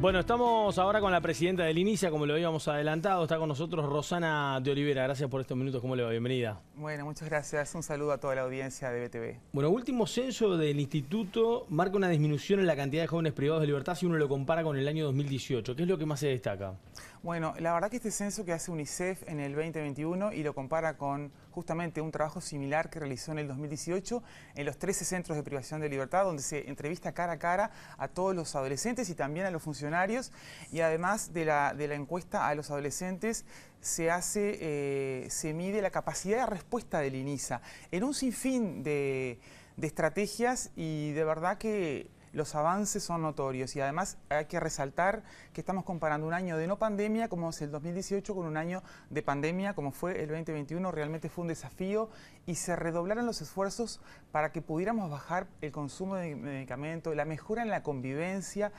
Bueno, estamos ahora con la presidenta del INICIA, como lo habíamos adelantado, está con nosotros Rosana de Olivera. Gracias por estos minutos, ¿cómo le va? Bienvenida. Bueno, muchas gracias. Un saludo a toda la audiencia de BTV. Bueno, último censo del instituto marca una disminución en la cantidad de jóvenes privados de libertad si uno lo compara con el año 2018. ¿Qué es lo que más se destaca? Bueno, la verdad que este censo que hace UNICEF en el 2021 y lo compara con justamente un trabajo similar que realizó en el 2018 en los 13 centros de privación de libertad, donde se entrevista cara a cara a todos los adolescentes y también a los funcionarios. Y además de la, encuesta a los adolescentes, se hace, eh, se mide la capacidad de respuesta del INISA en un sinfín de, de estrategias y de verdad que los avances son notorios y además hay que resaltar que estamos comparando un año de no pandemia como es el 2018 con un año de pandemia como fue el 2021. Realmente fue un desafío y se redoblaron los esfuerzos para que pudiéramos bajar el consumo de medicamentos, la mejora en la convivencia.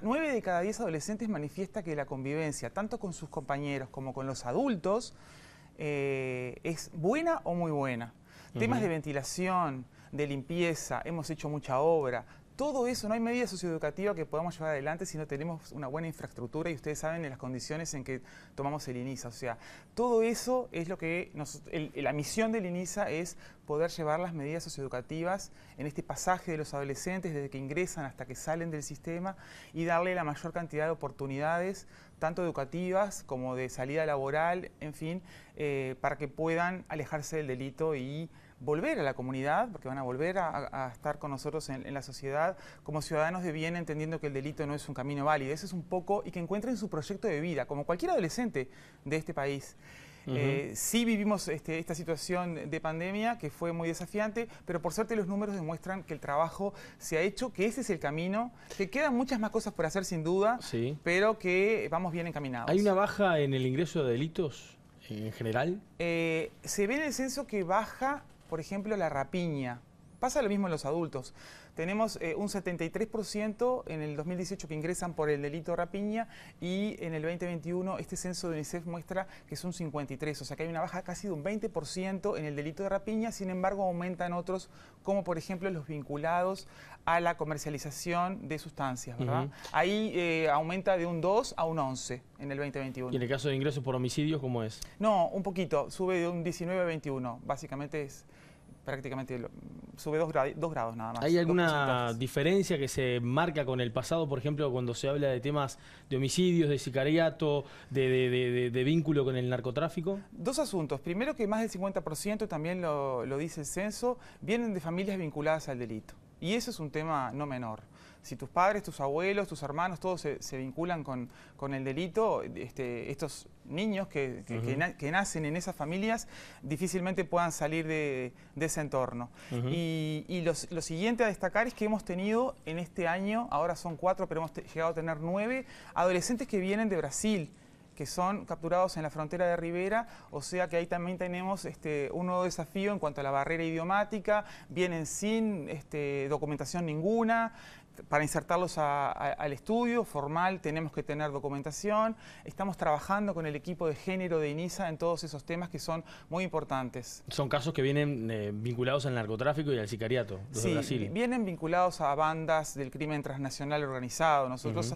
Nueve de cada diez adolescentes manifiesta que la convivencia, tanto con sus compañeros como con los adultos, eh, es buena o muy buena. Temas de ventilación, de limpieza, hemos hecho mucha obra, todo eso, no hay medida socioeducativa que podamos llevar adelante si no tenemos una buena infraestructura y ustedes saben en las condiciones en que tomamos el INISA. O sea, todo eso es lo que la misión del INISA es poder llevar las medidas socioeducativas en este pasaje de los adolescentes desde que ingresan hasta que salen del sistema y darle la mayor cantidad de oportunidades, tanto educativas como de salida laboral, en fin, eh, para que puedan alejarse del delito y volver a la comunidad, porque van a volver a, estar con nosotros en, la sociedad como ciudadanos de bien, entendiendo que el delito no es un camino válido, ese es un poco, y que encuentren su proyecto de vida, como cualquier adolescente de este país. Eh, sí vivimos este, esta situación de pandemia que fue muy desafiante, pero por suerte los números demuestran que el trabajo se ha hecho, que ese es el camino, que quedan muchas más cosas por hacer sin duda, pero que vamos bien encaminados. ¿Hay una baja en el ingreso de delitos en general? Eh, se ve en el censo que baja por ejemplo, la rapiña. Pasa lo mismo en los adultos. Tenemos eh, un 73% en el 2018 que ingresan por el delito de rapiña y en el 2021 este censo de UNICEF muestra que es un 53%, o sea que hay una baja casi de un 20% en el delito de rapiña, sin embargo aumentan otros como por ejemplo los vinculados a la comercialización de sustancias, ¿verdad? Ahí eh, aumenta de un 2 a un 11 en el 2021. ¿Y en el caso de ingresos por homicidios cómo es? No, un poquito, sube de un 19 a 21, básicamente es prácticamente sube dos, grados nada más. ¿Hay alguna diferencia que se marca con el pasado, por ejemplo, cuando se habla de temas de homicidios, de sicariato, de, vínculo con el narcotráfico? Dos asuntos. Primero que más del 50%, también lo, dice el censo, vienen de familias vinculadas al delito. Y eso es un tema no menor si tus padres, tus abuelos, tus hermanos, todos se, vinculan con, con, el delito, este, estos niños que, que, nacen en esas familias difícilmente puedan salir de, ese entorno. Y, y lo siguiente a destacar es que hemos tenido en este año, ahora son cuatro, pero hemos llegado a tener nueve, adolescentes que vienen de Brasil que son capturados en la frontera de Rivera, o sea que ahí también tenemos este, un nuevo desafío en cuanto a la barrera idiomática, vienen sin este, documentación ninguna, para insertarlos al estudio formal tenemos que tener documentación. Estamos trabajando con el equipo de género de INISA en todos esos temas que son muy importantes. Son casos que vienen eh, vinculados al narcotráfico y al sicariato, sí, vienen vinculados a bandas del crimen transnacional organizado. Nosotros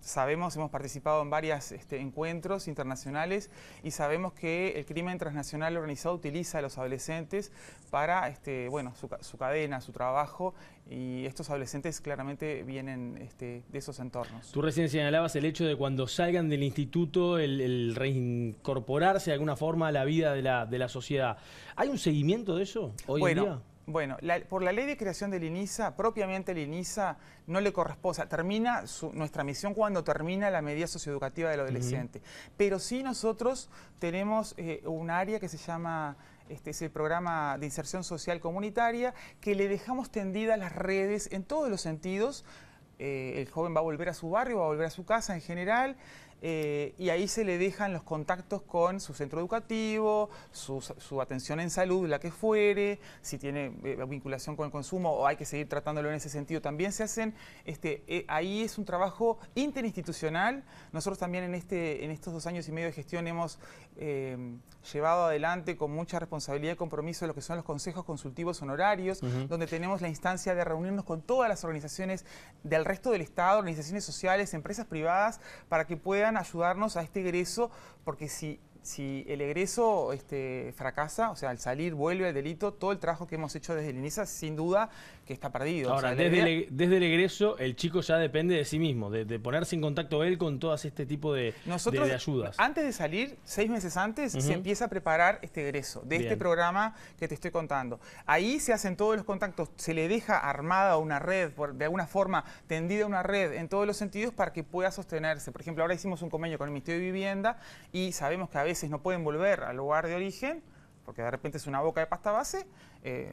sabemos, hemos participado en varias este, encuentros internacionales y sabemos que el crimen transnacional organizado utiliza a los adolescentes para este, bueno, su cadena, su trabajo y estos adolescentes claramente vienen este, de esos entornos. Tú recién señalabas el hecho de cuando salgan del instituto, el, reincorporarse de alguna forma a la vida de la, sociedad. ¿Hay un seguimiento de eso hoy en día? Bueno, la, por la ley de creación del INISA, propiamente el INISA no le corresponde, o sea, termina nuestra misión cuando termina la medida socioeducativa del adolescente. Pero sí nosotros tenemos eh, un área que se llama este es el programa de inserción social comunitaria que le dejamos tendidas las redes en todos los sentidos. Eh, el joven va a volver a su barrio, va a volver a su casa en general eh, y ahí se le dejan los contactos con su centro educativo, su, atención en salud, la que fuere, si tiene eh, vinculación con el consumo o hay que seguir tratándolo en ese sentido, también se hacen, este, eh, ahí es un trabajo interinstitucional. Nosotros también en, este, en estos dos años y medio de gestión hemos llevado adelante con mucha responsabilidad y compromiso lo que son los consejos consultivos honorarios, donde tenemos la instancia de reunirnos con todas las organizaciones del resto del Estado, organizaciones sociales, empresas privadas, para que puedan ayudarnos a este egreso, porque si si el egreso este, fracasa, o sea, al salir vuelve al delito, todo el trabajo que hemos hecho desde el inicio, sin duda que está perdido. Ahora, desde, el, e-, desde, el, egreso, el chico ya depende de sí mismo, de, ponerse en contacto él con todas este tipo de, de, ayudas. Antes de salir, seis meses antes, se empieza a preparar este egreso, de este programa que te estoy contando. Ahí se hacen todos los contactos, se le deja armada una red, de alguna forma tendida una red en todos los sentidos para que pueda sostenerse. Por ejemplo, ahora hicimos un convenio con el Ministerio de Vivienda y sabemos que a veces no pueden volver al lugar de origen, porque de repente es una boca de pasta base, eh,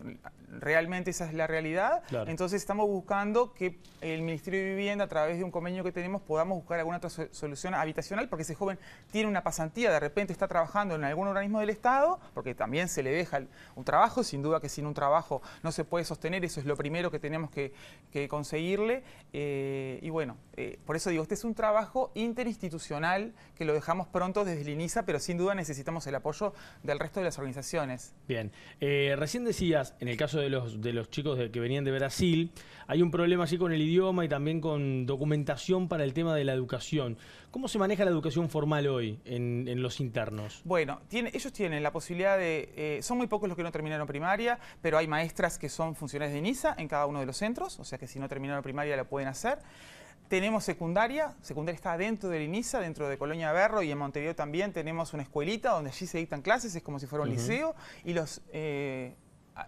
realmente esa es la realidad. Entonces estamos buscando que el Ministerio de Vivienda, a través de un convenio que tenemos, podamos buscar alguna otra solución habitacional, porque ese joven tiene una pasantía, de repente está trabajando en algún organismo del Estado, porque también se le deja un trabajo, sin duda que sin un trabajo no se puede sostener, eso es lo primero que tenemos que, conseguirle. Eh, y bueno, eh, por eso digo, este es un trabajo interinstitucional que lo dejamos pronto desde el INISA pero sin duda necesitamos el apoyo del resto de las organizaciones. Bien, recién decía en el caso de los, de los chicos que venían de Brasil, hay un problema así con el idioma y también con documentación para el tema de la educación. ¿Cómo se maneja la educación formal hoy en, los internos? Bueno, ellos tienen la posibilidad de... Eh, son muy pocos los que no terminaron primaria, pero hay maestras que son funcionarias de INISA en cada uno de los centros, o sea que si no terminaron primaria la pueden hacer. Tenemos secundaria, secundaria está dentro del INISA, dentro de Colonia Berro y en Montevideo también tenemos una escuelita donde allí se dictan clases, es como si fuera un liceo, y los eh,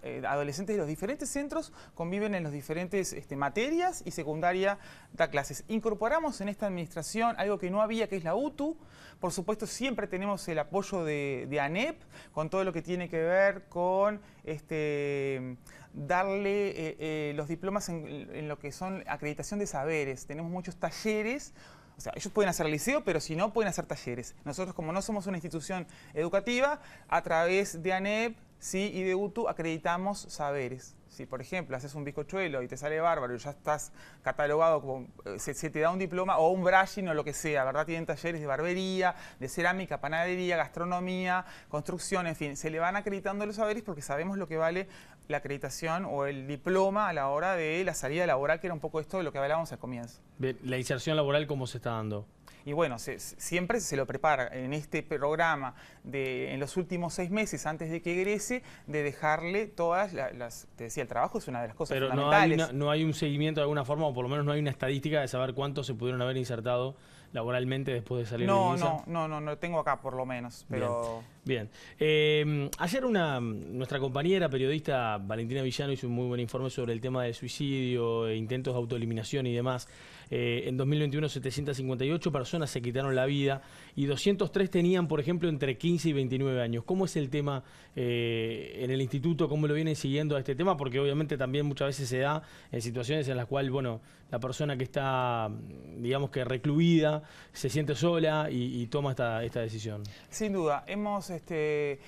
eh, adolescentes de los diferentes centros conviven en las diferentes este, materias y secundaria da clases. Incorporamos en esta administración algo que no había, que es la UTU. Por supuesto, siempre tenemos el apoyo de, ANEP con todo lo que tiene que ver con este, darle eh, eh, los diplomas en, en lo que son acreditación de saberes. Tenemos muchos talleres. O sea, ellos pueden hacer liceo, pero si no, pueden hacer talleres. Nosotros, como no somos una institución educativa, a través de ANEP Sí, y de UTU acreditamos saberes. Si, por ejemplo, haces un bizcochuelo y te sale bárbaro y ya estás catalogado como. Eh, se, te da un diploma o un brushing o lo que sea, ¿verdad? Tienen talleres de barbería, de cerámica, panadería, gastronomía, construcción, en fin. Se le van acreditando los saberes porque sabemos lo que vale la acreditación o el diploma a la hora de la salida laboral, que era un poco esto de lo que hablábamos al comienzo. la inserción laboral, ¿cómo se está dando? Y bueno, siempre se lo prepara en este programa de en los últimos seis meses antes de que egrese, de dejarle todas las, te decía, el trabajo es una de las cosas Pero fundamentales. No hay, no hay un seguimiento de alguna forma, o por lo menos no hay una estadística de saber cuántos se pudieron haber insertado laboralmente después de salir no, de No, no, no, no, no tengo acá por lo menos, pero... Bien. Eh, ayer una, nuestra compañera periodista Valentina Villano hizo un muy buen informe sobre el tema de suicidio, e intentos de autoeliminación y demás. Eh, en 2021 758 personas se quitaron la vida y 203 tenían, por ejemplo, entre 15 y 29 años. ¿Cómo es el tema eh, en el instituto? ¿Cómo lo vienen siguiendo a este tema? Porque obviamente también muchas veces se da en eh, situaciones en las cuales, bueno, la persona que está, digamos que recluida, se siente sola y, toma esta, decisión. Sin duda, hemos... Este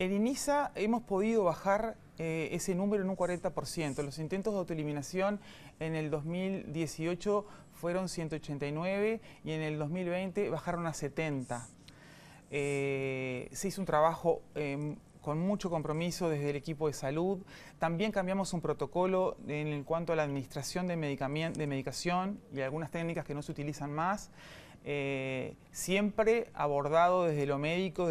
en INISA hemos podido bajar eh, ese número en un 40%. Los intentos de autoeliminación en el 2018 fueron 189 y en el 2020 bajaron a 70. Eh, se hizo un trabajo em, con mucho compromiso desde el equipo de salud. También cambiamos un protocolo en cuanto a la administración de, medicación y algunas técnicas que no se utilizan más. Eh, siempre abordado desde lo médico,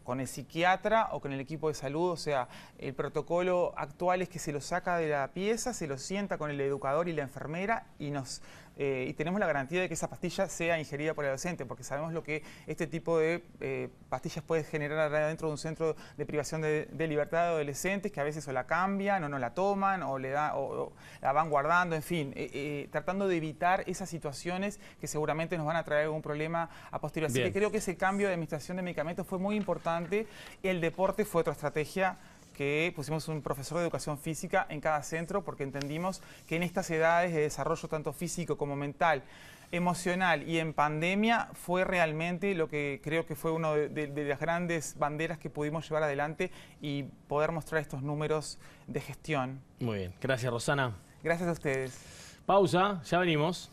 con el psiquiatra o con el equipo de salud, o sea, el protocolo actual es que se lo saca de la pieza, se lo sienta con el educador y la enfermera y nos eh, y tenemos la garantía de que esa pastilla sea ingerida por el adolescente, porque sabemos lo que este tipo de eh, pastillas puede generar dentro de un centro de privación de, libertad de adolescentes, que a veces o la cambian o no la toman o, le da, o, la van guardando, en fin, eh, tratando de evitar esas situaciones que seguramente nos van a traer algún problema a posteriori. Así que creo que ese cambio de administración de medicamentos fue muy importante, el deporte fue otra estrategia que pusimos un profesor de educación física en cada centro porque entendimos que en estas edades de desarrollo tanto físico como mental, emocional y en pandemia fue realmente lo que creo que fue una de, de, las grandes banderas que pudimos llevar adelante y poder mostrar estos números de gestión. Muy bien, gracias Rosana. Gracias a ustedes. Pausa, ya venimos.